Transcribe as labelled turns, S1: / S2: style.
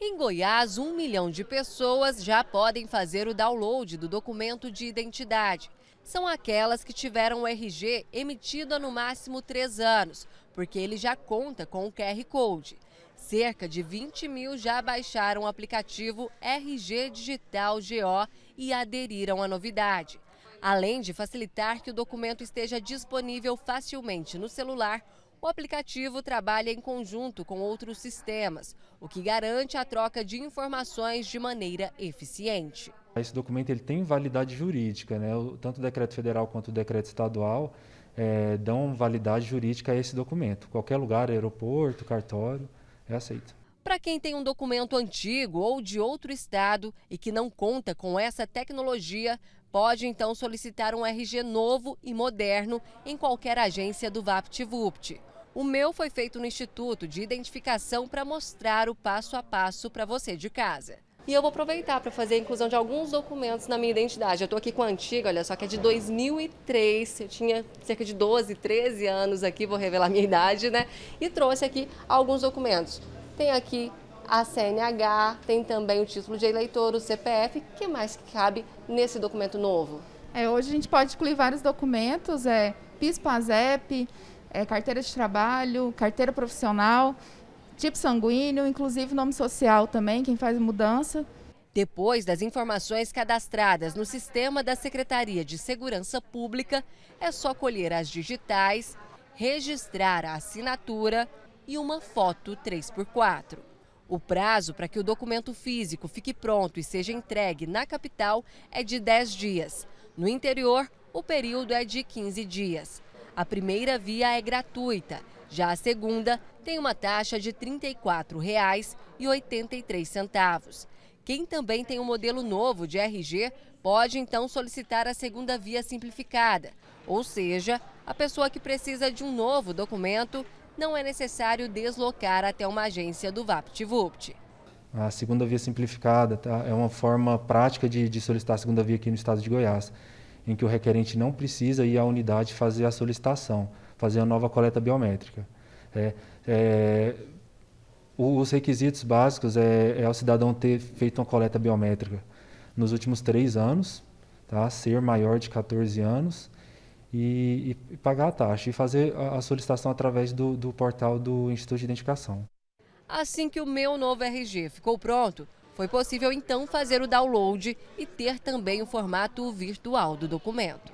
S1: Em Goiás, um milhão de pessoas já podem fazer o download do documento de identidade. São aquelas que tiveram o RG emitido há no máximo três anos, porque ele já conta com o QR Code. Cerca de 20 mil já baixaram o aplicativo RG Digital GO e aderiram à novidade. Além de facilitar que o documento esteja disponível facilmente no celular, o aplicativo trabalha em conjunto com outros sistemas, o que garante a troca de informações de maneira eficiente.
S2: Esse documento ele tem validade jurídica, né? tanto o decreto federal quanto o decreto estadual é, dão validade jurídica a esse documento. Qualquer lugar, aeroporto, cartório, é aceito.
S1: Para quem tem um documento antigo ou de outro estado e que não conta com essa tecnologia, pode então solicitar um RG novo e moderno em qualquer agência do VaptVupt. O meu foi feito no Instituto de Identificação para mostrar o passo a passo para você de casa. E eu vou aproveitar para fazer a inclusão de alguns documentos na minha identidade. Eu estou aqui com a antiga, olha só, que é de 2003. Eu tinha cerca de 12, 13 anos aqui, vou revelar minha idade, né? E trouxe aqui alguns documentos. Tem aqui a CNH, tem também o título de eleitor, o CPF. O que mais cabe nesse documento novo? É, hoje a gente pode incluir vários documentos, é PIS, PASEP, é, carteira de trabalho, carteira profissional, tipo sanguíneo, inclusive nome social também, quem faz mudança. Depois das informações cadastradas no sistema da Secretaria de Segurança Pública, é só colher as digitais, registrar a assinatura e uma foto 3x4. O prazo para que o documento físico fique pronto e seja entregue na capital é de 10 dias. No interior, o período é de 15 dias. A primeira via é gratuita, já a segunda tem uma taxa de R$ 34,83. Quem também tem um modelo novo de RG pode então solicitar a segunda via simplificada, ou seja, a pessoa que precisa de um novo documento não é necessário deslocar até uma agência do VaptVupt.
S2: A segunda via simplificada tá? é uma forma prática de, de solicitar a segunda via aqui no estado de Goiás em que o requerente não precisa ir à unidade fazer a solicitação, fazer a nova coleta biométrica. É, é, os requisitos básicos é, é o cidadão ter feito uma coleta biométrica nos últimos três anos, tá? ser maior de 14 anos e, e pagar a taxa e fazer a, solicitação através do, do portal do Instituto de Identificação.
S1: Assim que o meu novo RG ficou pronto, foi possível então fazer o download e ter também o formato virtual do documento.